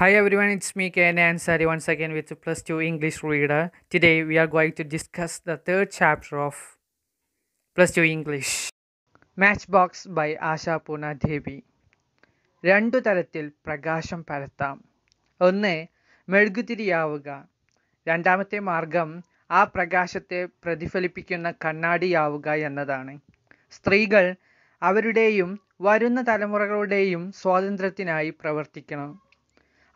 Hi everyone, it's me Ken Ansari once again with Plus 2 English Reader. Today we are going to discuss the third chapter of Plus 2 English. Matchbox by Asha Puna Devi. രണ്ടു തരത്തിൽ പ്രകാശം പരത്താം ഒന്ന് മെഴുകുതിരിയാവുക രണ്ടാമത്തെ മാർഗം ആ പ്രകാശത്തെ പ്രതിഫലിപ്പിക്കുന്ന കണ്ണാടിയാവുക എന്നതാണ് സ്ത്രീകൾ അവരുടെയും വരുന്ന തലമുറകളുടെയും സ്വാതന്ത്ര്യത്തിനായി പ്രവർത്തിക്കണം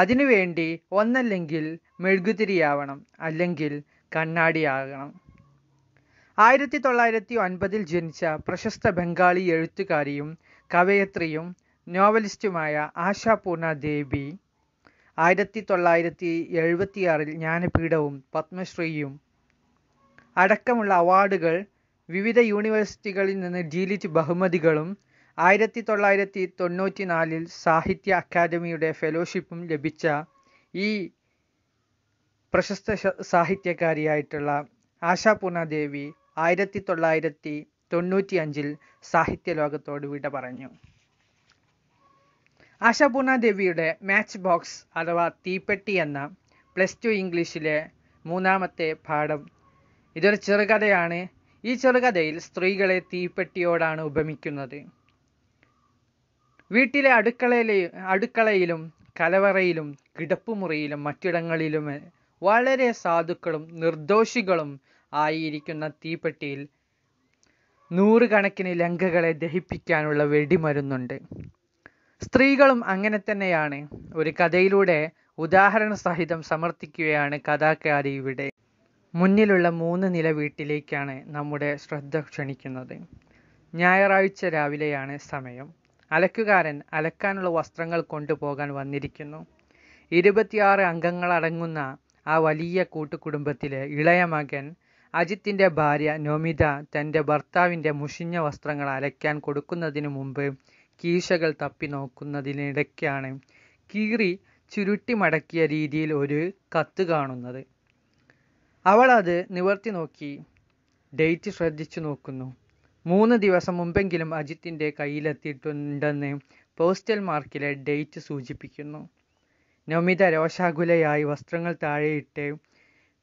അതിനുവേണ്ടി ഒന്നല്ലെങ്കിൽ മെഴുകുതിരിയാവണം അല്ലെങ്കിൽ കണ്ണാടിയാകണം ആയിരത്തി തൊള്ളായിരത്തി ഒൻപതിൽ ജനിച്ച പ്രശസ്ത ബംഗാളി എഴുത്തുകാരിയും കവയത്രിയും നോവലിസ്റ്റുമായ പൂർണ ദേവി ആയിരത്തി തൊള്ളായിരത്തി എഴുപത്തിയാറിൽ ജ്ഞാനപീഠവും പത്മശ്രീയും അടക്കമുള്ള അവാർഡുകൾ വിവിധ യൂണിവേഴ്സിറ്റികളിൽ നിന്ന് ഡീലിറ്റ് ബഹുമതികളും ആയിരത്തി തൊള്ളായിരത്തി തൊണ്ണൂറ്റി നാലിൽ സാഹിത്യ അക്കാദമിയുടെ ഫെലോഷിപ്പും ലഭിച്ച ഈ പ്രശസ്ത സാഹിത്യകാരിയായിട്ടുള്ള ആശാ ദേവി ആയിരത്തി തൊള്ളായിരത്തി തൊണ്ണൂറ്റി അഞ്ചിൽ സാഹിത്യ ലോകത്തോട് വിട പറഞ്ഞു ആശാ ദേവിയുടെ മാച്ച് ബോക്സ് അഥവാ തീപ്പെട്ടി എന്ന പ്ലസ് ടു ഇംഗ്ലീഷിലെ മൂന്നാമത്തെ പാഠം ഇതൊരു ചെറുകഥയാണ് ഈ ചെറുകഥയിൽ സ്ത്രീകളെ തീപ്പെട്ടിയോടാണ് ഉപമിക്കുന്നത് വീട്ടിലെ അടുക്കളയിലെ അടുക്കളയിലും കലവറയിലും കിടപ്പുമുറിയിലും മറ്റിടങ്ങളിലും വളരെ സാധുക്കളും നിർദോഷികളും ആയിരിക്കുന്ന തീപ്പെട്ടിയിൽ നൂറുകണക്കിന് ലങ്കകളെ ദഹിപ്പിക്കാനുള്ള വെടിമരുന്നുണ്ട് സ്ത്രീകളും അങ്ങനെ തന്നെയാണ് ഒരു കഥയിലൂടെ ഉദാഹരണ സഹിതം സമർത്ഥിക്കുകയാണ് കഥാകാരി ഇവിടെ മുന്നിലുള്ള മൂന്ന് നില വീട്ടിലേക്കാണ് നമ്മുടെ ശ്രദ്ധ ക്ഷണിക്കുന്നത് ഞായറാഴ്ച രാവിലെയാണ് സമയം അലക്കുകാരൻ അലക്കാനുള്ള വസ്ത്രങ്ങൾ കൊണ്ടുപോകാൻ വന്നിരിക്കുന്നു ഇരുപത്തിയാറ് അടങ്ങുന്ന ആ വലിയ കൂട്ടുകുടുംബത്തിലെ ഇളയ മകൻ അജിത്തിൻ്റെ ഭാര്യ നോമിത തൻ്റെ ഭർത്താവിൻ്റെ മുഷിഞ്ഞ വസ്ത്രങ്ങൾ അലയ്ക്കാൻ കൊടുക്കുന്നതിന് മുമ്പ് കീശകൾ തപ്പി നോക്കുന്നതിനിടയ്ക്കാണ് കീറി ചുരുട്ടി മടക്കിയ രീതിയിൽ ഒരു കത്ത് കാണുന്നത് അവൾ അത് നിവർത്തി നോക്കി ഡേറ്റ് ശ്രദ്ധിച്ചു നോക്കുന്നു മൂന്ന് ദിവസം മുമ്പെങ്കിലും അജിത്തിൻ്റെ കയ്യിലെത്തിയിട്ടുണ്ടെന്ന് പോസ്റ്റൽ മാർക്കിലെ ഡേറ്റ് സൂചിപ്പിക്കുന്നു നമിത രോഷാകുലയായി വസ്ത്രങ്ങൾ താഴെയിട്ട്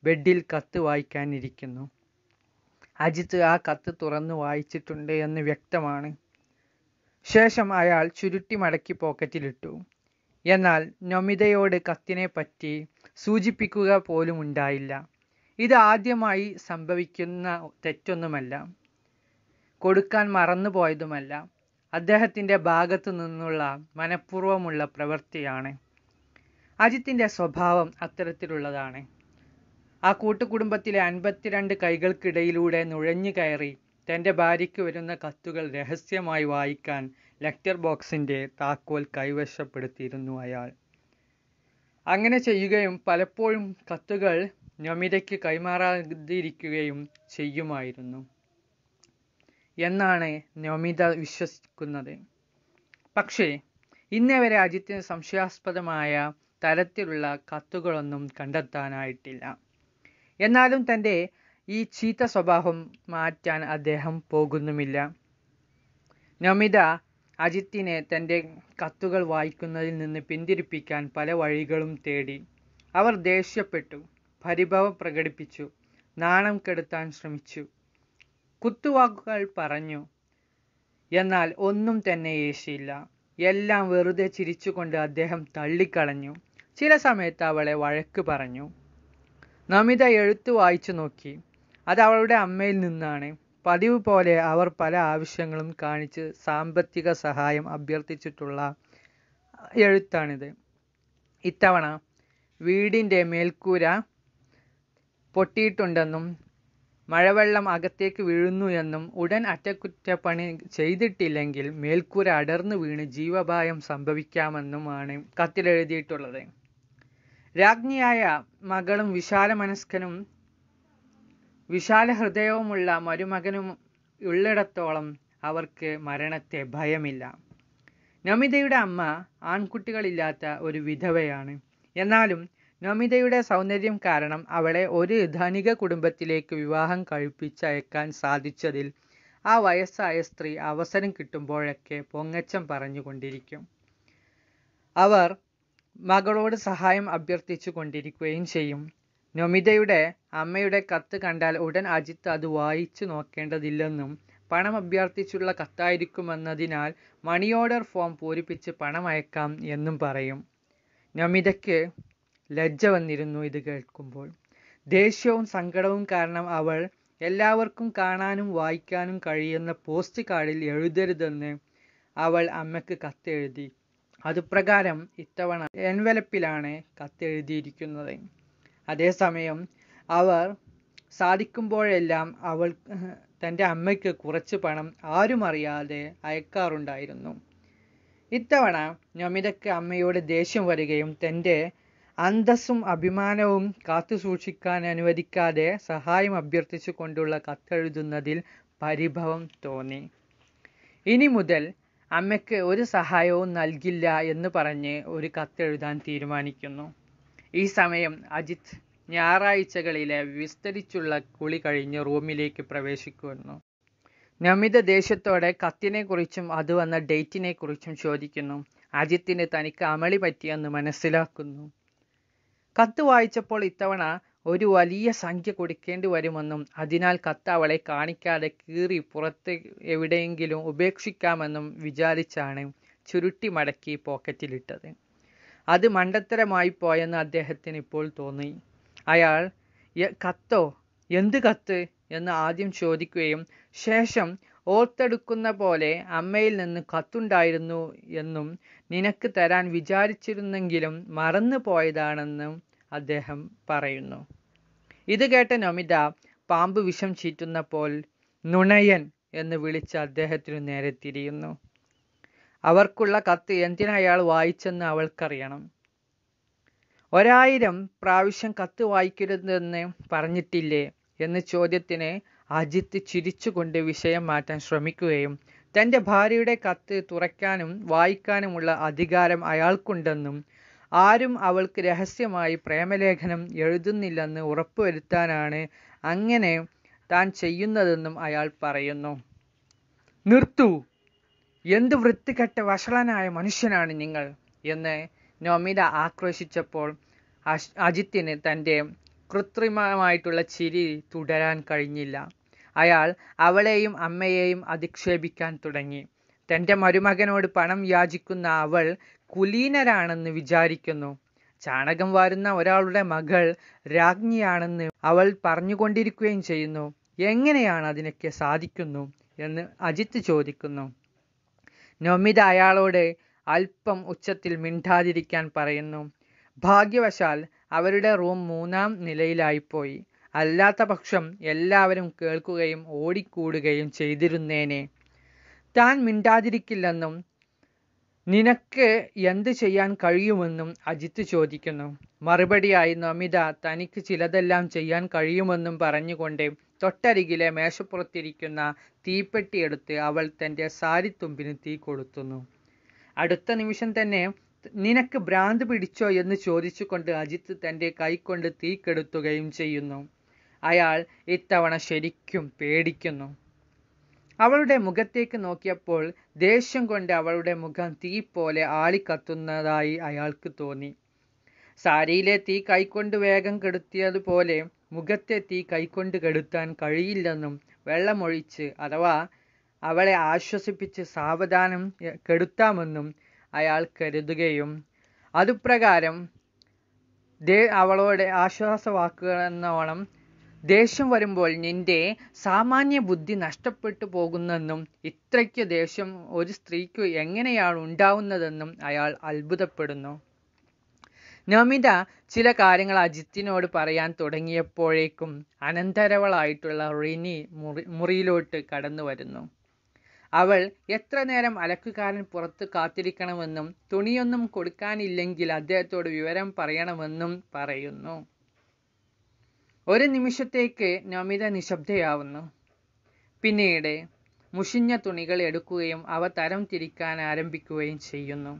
ബെഡിൽ കത്ത് വായിക്കാനിരിക്കുന്നു അജിത്ത് ആ കത്ത് തുറന്നു വായിച്ചിട്ടുണ്ട് എന്ന് വ്യക്തമാണ് ശേഷം അയാൾ ചുരുട്ടി മടക്കി പോക്കറ്റിലിട്ടു എന്നാൽ നമിതയോട് കത്തിനെ പറ്റി സൂചിപ്പിക്കുക പോലും ഉണ്ടായില്ല ഇത് ആദ്യമായി സംഭവിക്കുന്ന തെറ്റൊന്നുമല്ല കൊടുക്കാൻ മറന്നുപോയതുമല്ല അദ്ദേഹത്തിൻ്റെ ഭാഗത്തു നിന്നുള്ള മനഃപൂർവ്വമുള്ള പ്രവൃത്തിയാണ് അജിത്തിൻ്റെ സ്വഭാവം അത്തരത്തിലുള്ളതാണ് ആ കൂട്ടുകുടുംബത്തിലെ അൻപത്തിരണ്ട് കൈകൾക്കിടയിലൂടെ നുഴഞ്ഞു കയറി തൻ്റെ ഭാര്യയ്ക്ക് വരുന്ന കത്തുകൾ രഹസ്യമായി വായിക്കാൻ ലെക്ചർ ബോക്സിൻ്റെ താക്കോൽ കൈവശപ്പെടുത്തിയിരുന്നു അയാൾ അങ്ങനെ ചെയ്യുകയും പലപ്പോഴും കത്തുകൾ നമിതയ്ക്ക് കൈമാറാതിരിക്കുകയും ചെയ്യുമായിരുന്നു എന്നാണ് നമിത വിശ്വസിക്കുന്നത് പക്ഷേ ഇന്നേ വരെ അജിത്തിന് സംശയാസ്പദമായ തരത്തിലുള്ള കത്തുകളൊന്നും കണ്ടെത്താനായിട്ടില്ല എന്നാലും തൻ്റെ ഈ ചീത്ത സ്വഭാവം മാറ്റാൻ അദ്ദേഹം പോകുന്നുമില്ല നമിത അജിത്തിനെ തൻ്റെ കത്തുകൾ വായിക്കുന്നതിൽ നിന്ന് പിന്തിരിപ്പിക്കാൻ പല വഴികളും തേടി അവർ ദേഷ്യപ്പെട്ടു പരിഭവം പ്രകടിപ്പിച്ചു നാണം കെടുത്താൻ ശ്രമിച്ചു കുത്തുവാക്കുകൾ പറഞ്ഞു എന്നാൽ ഒന്നും തന്നെ യേശിയില്ല എല്ലാം വെറുതെ ചിരിച്ചുകൊണ്ട് അദ്ദേഹം തള്ളിക്കളഞ്ഞു ചില സമയത്ത് അവളെ വഴക്ക് പറഞ്ഞു നമിത എഴുത്തു വായിച്ചു നോക്കി അത് അവളുടെ അമ്മയിൽ നിന്നാണ് പതിവ് പോലെ അവർ പല ആവശ്യങ്ങളും കാണിച്ച് സാമ്പത്തിക സഹായം അഭ്യർത്ഥിച്ചിട്ടുള്ള എഴുത്താണിത് ഇത്തവണ വീടിൻ്റെ മേൽക്കൂര പൊട്ടിയിട്ടുണ്ടെന്നും മഴവെള്ളം അകത്തേക്ക് വീഴുന്നു എന്നും ഉടൻ അറ്റകുറ്റപ്പണി ചെയ്തിട്ടില്ലെങ്കിൽ മേൽക്കൂര അടർന്നു വീണ് ജീവപായം സംഭവിക്കാമെന്നുമാണ് കത്തിലെഴുതിയിട്ടുള്ളത് രാജ്ഞിയായ മകളും വിശാല മനസ്കനും വിശാല ഹൃദയവുമുള്ള മരുമകനും ഉള്ളിടത്തോളം അവർക്ക് മരണത്തെ ഭയമില്ല നമിതയുടെ അമ്മ ആൺകുട്ടികളില്ലാത്ത ഒരു വിധവയാണ് എന്നാലും നമിതയുടെ സൗന്ദര്യം കാരണം അവളെ ഒരു ധനിക കുടുംബത്തിലേക്ക് വിവാഹം കഴിപ്പിച്ചയക്കാൻ സാധിച്ചതിൽ ആ വയസ്സായ സ്ത്രീ അവസരം കിട്ടുമ്പോഴൊക്കെ പൊങ്ങച്ചം പറഞ്ഞുകൊണ്ടിരിക്കും അവർ മകളോട് സഹായം അഭ്യർത്ഥിച്ചു കൊണ്ടിരിക്കുകയും ചെയ്യും നൊമിതയുടെ അമ്മയുടെ കത്ത് കണ്ടാൽ ഉടൻ അജിത്ത് അത് വായിച്ചു നോക്കേണ്ടതില്ലെന്നും പണം അഭ്യർത്ഥിച്ചുള്ള കത്തായിരിക്കുമെന്നതിനാൽ മണി ഓർഡർ ഫോം പൂരിപ്പിച്ച് പണം അയക്കാം എന്നും പറയും നൊമിതയ്ക്ക് ലജ്ജ വന്നിരുന്നു ഇത് കേൾക്കുമ്പോൾ ദേഷ്യവും സങ്കടവും കാരണം അവൾ എല്ലാവർക്കും കാണാനും വായിക്കാനും കഴിയുന്ന പോസ്റ്റ് കാർഡിൽ എഴുതരുതെന്ന് അവൾ അമ്മയ്ക്ക് കത്തെഴുതി അതുപ്രകാരം ഇത്തവണ എൻവലപ്പിലാണ് കത്തെഴുതിയിരിക്കുന്നത് അതേസമയം അവർ സാധിക്കുമ്പോഴെല്ലാം അവൾ തൻ്റെ അമ്മയ്ക്ക് കുറച്ച് പണം ആരും അറിയാതെ അയക്കാറുണ്ടായിരുന്നു ഇത്തവണ നമിതയ്ക്ക് അമ്മയോട് ദേഷ്യം വരികയും തൻ്റെ അന്തസ്സും അഭിമാനവും കാത്തുസൂക്ഷിക്കാൻ അനുവദിക്കാതെ സഹായം അഭ്യർത്ഥിച്ചു കൊണ്ടുള്ള കത്തെഴുതുന്നതിൽ പരിഭവം തോന്നി ഇനി മുതൽ അമ്മയ്ക്ക് ഒരു സഹായവും നൽകില്ല എന്ന് പറഞ്ഞ് ഒരു കത്തെഴുതാൻ തീരുമാനിക്കുന്നു ഈ സമയം അജിത് ഞായറാഴ്ചകളിലെ വിസ്തരിച്ചുള്ള കുളി കഴിഞ്ഞ് റൂമിലേക്ക് പ്രവേശിക്കുന്നു നമിത ദേഷ്യത്തോടെ കത്തിനെക്കുറിച്ചും അത് വന്ന ഡേറ്റിനെക്കുറിച്ചും ചോദിക്കുന്നു അജിത്തിന് തനിക്ക് അമളി പറ്റിയെന്ന് മനസ്സിലാക്കുന്നു കത്ത് വായിച്ചപ്പോൾ ഇത്തവണ ഒരു വലിയ സംഖ്യ കൊടുക്കേണ്ടി വരുമെന്നും അതിനാൽ കത്ത് അവളെ കാണിക്കാതെ കീറി പുറത്ത് എവിടെയെങ്കിലും ഉപേക്ഷിക്കാമെന്നും വിചാരിച്ചാണ് ചുരുട്ടി മടക്കി പോക്കറ്റിലിട്ടത് അത് മണ്ടത്തരമായി പോയെന്ന് അദ്ദേഹത്തിന് ഇപ്പോൾ തോന്നി അയാൾ കത്തോ എന്ത് കത്ത് എന്ന് ആദ്യം ചോദിക്കുകയും ശേഷം ഓർത്തെടുക്കുന്ന പോലെ അമ്മയിൽ നിന്ന് കത്തുണ്ടായിരുന്നു എന്നും നിനക്ക് തരാൻ വിചാരിച്ചിരുന്നെങ്കിലും മറന്നു പോയതാണെന്നും അദ്ദേഹം പറയുന്നു ഇത് കേട്ട നമിത പാമ്പ് വിഷം ചീറ്റുന്നപ്പോൾ നുണയൻ എന്ന് വിളിച്ച് അദ്ദേഹത്തിനു നേരെ തിരിയുന്നു അവർക്കുള്ള കത്ത് എന്തിനയാൾ അയാൾ വായിച്ചെന്ന് അവൾക്കറിയണം ഒരായിരം പ്രാവശ്യം കത്ത് വായിക്കരുതെന്ന് പറഞ്ഞിട്ടില്ലേ എന്ന ചോദ്യത്തിന് അജിത്ത് ചിരിച്ചുകൊണ്ട് വിഷയം മാറ്റാൻ ശ്രമിക്കുകയും തൻ്റെ ഭാര്യയുടെ കത്ത് തുറക്കാനും വായിക്കാനുമുള്ള അധികാരം അയാൾക്കുണ്ടെന്നും ആരും അവൾക്ക് രഹസ്യമായി പ്രേമലേഖനം എഴുതുന്നില്ലെന്ന് ഉറപ്പുവരുത്താനാണ് അങ്ങനെ താൻ ചെയ്യുന്നതെന്നും അയാൾ പറയുന്നു നിർത്തു എന്ത് വൃത്തികെട്ട വഷളനായ മനുഷ്യനാണ് നിങ്ങൾ എന്ന് നോമിത ആക്രോശിച്ചപ്പോൾ അജിത്തിന് തൻ്റെ കൃത്രിമമായിട്ടുള്ള ചിരി തുടരാൻ കഴിഞ്ഞില്ല അയാൾ അവളെയും അമ്മയെയും അധിക്ഷേപിക്കാൻ തുടങ്ങി തൻ്റെ മരുമകനോട് പണം യാചിക്കുന്ന അവൾ കുലീനരാണെന്ന് വിചാരിക്കുന്നു ചാണകം വാരുന്ന ഒരാളുടെ മകൾ രാജ്ഞിയാണെന്ന് അവൾ പറഞ്ഞുകൊണ്ടിരിക്കുകയും ചെയ്യുന്നു എങ്ങനെയാണ് അതിനൊക്കെ സാധിക്കുന്നു എന്ന് അജിത്ത് ചോദിക്കുന്നു നൊമിത അയാളോട് അല്പം ഉച്ചത്തിൽ മിണ്ടാതിരിക്കാൻ പറയുന്നു ഭാഗ്യവശാൽ അവരുടെ റൂം മൂന്നാം നിലയിലായിപ്പോയി അല്ലാത്തപക്ഷം എല്ലാവരും കേൾക്കുകയും ഓടിക്കൂടുകയും ചെയ്തിരുന്നേനെ താൻ മിണ്ടാതിരിക്കില്ലെന്നും നിനക്ക് എന്ത് ചെയ്യാൻ കഴിയുമെന്നും അജിത്ത് ചോദിക്കുന്നു മറുപടിയായി നമിത തനിക്ക് ചിലതെല്ലാം ചെയ്യാൻ കഴിയുമെന്നും പറഞ്ഞുകൊണ്ട് തൊട്ടരികിലെ മേശപ്പുറത്തിരിക്കുന്ന തീപ്പെട്ടിയെടുത്ത് അവൾ തൻ്റെ സാരിത്തുമ്പിന് തീ കൊളുത്തുന്നു അടുത്ത നിമിഷം തന്നെ നിനക്ക് ഭ്രാന്ത് പിടിച്ചോ എന്ന് ചോദിച്ചുകൊണ്ട് അജിത്ത് തൻ്റെ കൈകൊണ്ട് തീക്കെടുത്തുകയും ചെയ്യുന്നു അയാൾ ഇത്തവണ ശരിക്കും പേടിക്കുന്നു അവളുടെ മുഖത്തേക്ക് നോക്കിയപ്പോൾ ദേഷ്യം കൊണ്ട് അവളുടെ മുഖം തീ പോലെ ആളിക്കത്തുന്നതായി അയാൾക്ക് തോന്നി സാരിയിലെ തീ കൈകൊണ്ട് വേഗം കെടുത്തിയതുപോലെ മുഖത്തെ തീ കൈക്കൊണ്ട് കെടുത്താൻ കഴിയില്ലെന്നും വെള്ളമൊഴിച്ച് അഥവാ അവളെ ആശ്വസിപ്പിച്ച് സാവധാനം കെടുത്താമെന്നും അയാൾ കരുതുകയും അതുപ്രകാരം ദേ അവളോട് ആശ്വാസവാക്കുക എന്നോണം ദേഷ്യം വരുമ്പോൾ നിന്റെ സാമാന്യ ബുദ്ധി നഷ്ടപ്പെട്ടു പോകുന്നെന്നും ഇത്രയ്ക്ക് ദേഷ്യം ഒരു സ്ത്രീക്ക് എങ്ങനെയാണ് ഉണ്ടാവുന്നതെന്നും അയാൾ അത്ഭുതപ്പെടുന്നു നമിത ചില കാര്യങ്ങൾ അജിത്തിനോട് പറയാൻ തുടങ്ങിയപ്പോഴേക്കും അനന്തരവളായിട്ടുള്ള റിനി മുറി മുറിയിലോട്ട് കടന്നു വരുന്നു അവൾ എത്ര നേരം അലക്കുകാരൻ പുറത്ത് കാത്തിരിക്കണമെന്നും തുണിയൊന്നും കൊടുക്കാനില്ലെങ്കിൽ അദ്ദേഹത്തോട് വിവരം പറയണമെന്നും പറയുന്നു ഒരു നിമിഷത്തേക്ക് നമിത നിശബ്ദയാവുന്നു പിന്നീട് മുഷിഞ്ഞ തുണികൾ എടുക്കുകയും അവ തരം തിരിക്കാൻ ആരംഭിക്കുകയും ചെയ്യുന്നു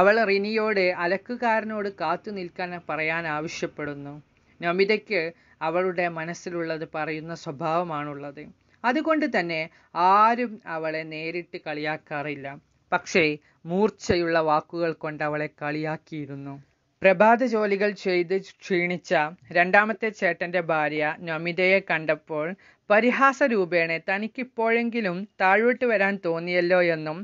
അവൾ റിനിയോട് അലക്കുകാരനോട് കാത്തു നിൽക്കാൻ പറയാൻ ആവശ്യപ്പെടുന്നു നമിതയ്ക്ക് അവളുടെ മനസ്സിലുള്ളത് പറയുന്ന സ്വഭാവമാണുള്ളത് അതുകൊണ്ട് തന്നെ ആരും അവളെ നേരിട്ട് കളിയാക്കാറില്ല പക്ഷേ മൂർച്ചയുള്ള വാക്കുകൾ കൊണ്ട് അവളെ കളിയാക്കിയിരുന്നു പ്രഭാത ജോലികൾ ചെയ്ത് ക്ഷീണിച്ച രണ്ടാമത്തെ ചേട്ടന്റെ ഭാര്യ നമിതയെ കണ്ടപ്പോൾ പരിഹാസ രൂപേണ തനിക്കിപ്പോഴെങ്കിലും താഴോട്ട് വരാൻ തോന്നിയല്ലോ എന്നും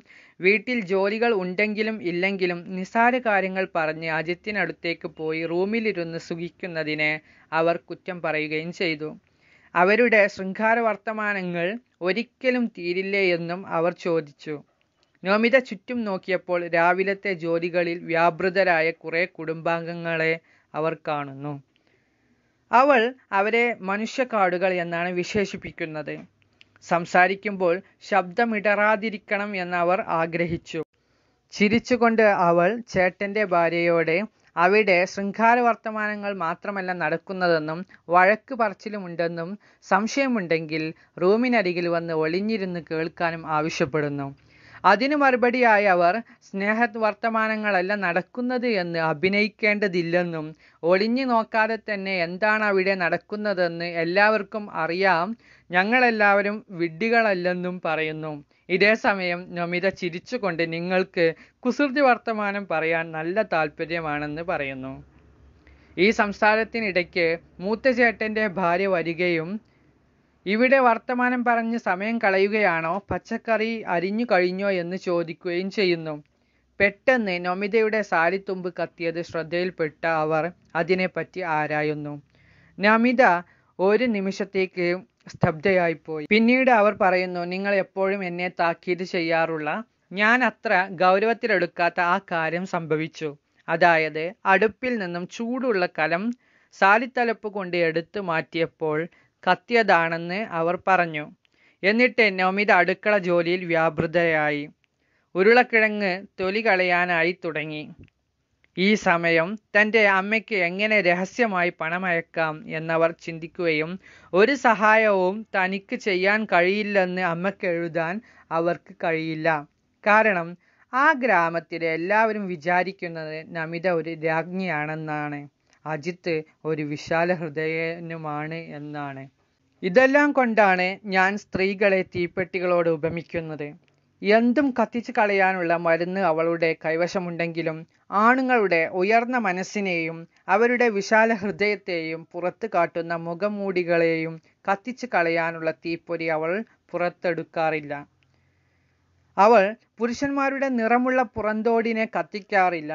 വീട്ടിൽ ജോലികൾ ഉണ്ടെങ്കിലും ഇല്ലെങ്കിലും നിസാര കാര്യങ്ങൾ പറഞ്ഞ് അജിത്തിനടുത്തേക്ക് പോയി റൂമിലിരുന്ന് സുഖിക്കുന്നതിനെ അവർ കുറ്റം പറയുകയും ചെയ്തു അവരുടെ ശൃംഗാര വർത്തമാനങ്ങൾ ഒരിക്കലും തീരില്ലേ എന്നും അവർ ചോദിച്ചു നോമിത ചുറ്റും നോക്കിയപ്പോൾ രാവിലത്തെ ജോലികളിൽ വ്യാപൃതരായ കുറേ കുടുംബാംഗങ്ങളെ അവർ കാണുന്നു അവൾ അവരെ മനുഷ്യക്കാടുകൾ എന്നാണ് വിശേഷിപ്പിക്കുന്നത് സംസാരിക്കുമ്പോൾ ശബ്ദമിടറാതിരിക്കണം എന്നവർ ആഗ്രഹിച്ചു ചിരിച്ചുകൊണ്ട് അവൾ ചേട്ടൻ്റെ ഭാര്യയോടെ അവിടെ ശൃംഗാര വർത്തമാനങ്ങൾ മാത്രമല്ല നടക്കുന്നതെന്നും വഴക്ക് പറച്ചിലുമുണ്ടെന്നും സംശയമുണ്ടെങ്കിൽ റൂമിനരികിൽ വന്ന് ഒളിഞ്ഞിരുന്ന് കേൾക്കാനും ആവശ്യപ്പെടുന്നു അതിന് മറുപടിയായി അവർ സ്നേഹ വർത്തമാനങ്ങളല്ല നടക്കുന്നത് എന്ന് അഭിനയിക്കേണ്ടതില്ലെന്നും ഒളിഞ്ഞു നോക്കാതെ തന്നെ എന്താണ് അവിടെ നടക്കുന്നതെന്ന് എല്ലാവർക്കും അറിയാം ഞങ്ങളെല്ലാവരും വിഡ്ഢികളല്ലെന്നും പറയുന്നു ഇതേസമയം നമിത ചിരിച്ചുകൊണ്ട് നിങ്ങൾക്ക് കുസൃതി വർത്തമാനം പറയാൻ നല്ല താല്പര്യമാണെന്ന് പറയുന്നു ഈ സംസാരത്തിനിടയ്ക്ക് മൂത്തചേട്ടൻ്റെ ഭാര്യ വരികയും ഇവിടെ വർത്തമാനം പറഞ്ഞ് സമയം കളയുകയാണോ പച്ചക്കറി അരിഞ്ഞു കഴിഞ്ഞോ എന്ന് ചോദിക്കുകയും ചെയ്യുന്നു പെട്ടെന്ന് നമിതയുടെ സാരിത്തുമ്പ് കത്തിയത് ശ്രദ്ധയിൽപ്പെട്ട അവർ അതിനെപ്പറ്റി ആരായുന്നു നമിത ഒരു നിമിഷത്തേക്ക് സ്തബ്ധയായിപ്പോയി പിന്നീട് അവർ പറയുന്നു നിങ്ങൾ എപ്പോഴും എന്നെ താക്കീത് ചെയ്യാറുള്ള ഞാൻ അത്ര ഗൗരവത്തിലെടുക്കാത്ത ആ കാര്യം സംഭവിച്ചു അതായത് അടുപ്പിൽ നിന്നും ചൂടുള്ള കലം സാരിത്തലപ്പ് കൊണ്ട് എടുത്തു മാറ്റിയപ്പോൾ കത്തിയതാണെന്ന് അവർ പറഞ്ഞു എന്നിട്ട് നൊമിത അടുക്കള ജോലിയിൽ വ്യാപൃതയായി ഉരുളക്കിഴങ്ങ് തൊലി കളയാനായി തുടങ്ങി ഈ സമയം തൻ്റെ അമ്മയ്ക്ക് എങ്ങനെ രഹസ്യമായി പണമയക്കാം എന്നവർ ചിന്തിക്കുകയും ഒരു സഹായവും തനിക്ക് ചെയ്യാൻ കഴിയില്ലെന്ന് അമ്മയ്ക്ക് എഴുതാൻ അവർക്ക് കഴിയില്ല കാരണം ആ ഗ്രാമത്തിലെ എല്ലാവരും വിചാരിക്കുന്നത് നമിത ഒരു രാജ്ഞിയാണെന്നാണ് അജിത്ത് ഒരു വിശാല ഹൃദയനുമാണ് എന്നാണ് ഇതെല്ലാം കൊണ്ടാണ് ഞാൻ സ്ത്രീകളെ തീപ്പെട്ടികളോട് ഉപമിക്കുന്നത് എന്തും കത്തിച്ചു കളയാനുള്ള മരുന്ന് അവളുടെ കൈവശമുണ്ടെങ്കിലും ആണുങ്ങളുടെ ഉയർന്ന മനസ്സിനെയും അവരുടെ വിശാല ഹൃദയത്തെയും പുറത്തു കാട്ടുന്ന മുഖമൂടികളെയും കത്തിച്ചു കളയാനുള്ള തീപ്പൊരി അവൾ പുറത്തെടുക്കാറില്ല അവൾ പുരുഷന്മാരുടെ നിറമുള്ള പുറന്തോടിനെ കത്തിക്കാറില്ല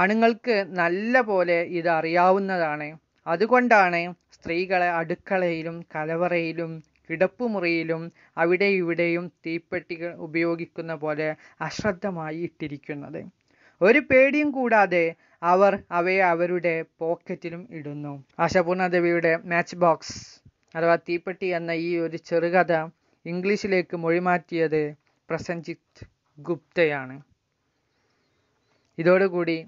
ആണുങ്ങൾക്ക് നല്ല പോലെ ഇത് അറിയാവുന്നതാണ് അതുകൊണ്ടാണ് സ്ത്രീകളെ അടുക്കളയിലും കലവറയിലും കിടപ്പുമുറിയിലും അവിടെ ഇവിടെയും തീപ്പെട്ടികൾ ഉപയോഗിക്കുന്ന പോലെ അശ്രദ്ധമായി ഇട്ടിരിക്കുന്നത് ഒരു പേടിയും കൂടാതെ അവർ അവയെ അവരുടെ പോക്കറ്റിലും ഇടുന്നു ആശാപൂർണ ദേവിയുടെ മാച്ച് ബോക്സ് അഥവാ തീപ്പെട്ടി എന്ന ഈ ഒരു ചെറുകഥ ഇംഗ്ലീഷിലേക്ക് മൊഴിമാറ്റിയത് പ്രസഞ്ജിത് ഗുപ്തയാണ് ഇതോടുകൂടി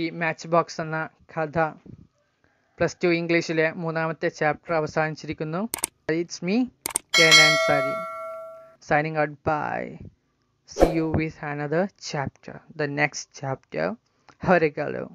ഈ മാച്ച് ബോക്സ് എന്ന കഥ പ്ലസ് ടു ഇംഗ്ലീഷിലെ മൂന്നാമത്തെ ചാപ്റ്റർ അവസാനിച്ചിരിക്കുന്നു it's me Kenan sorry signing out bye see you with another chapter the next chapter ഹരകളോ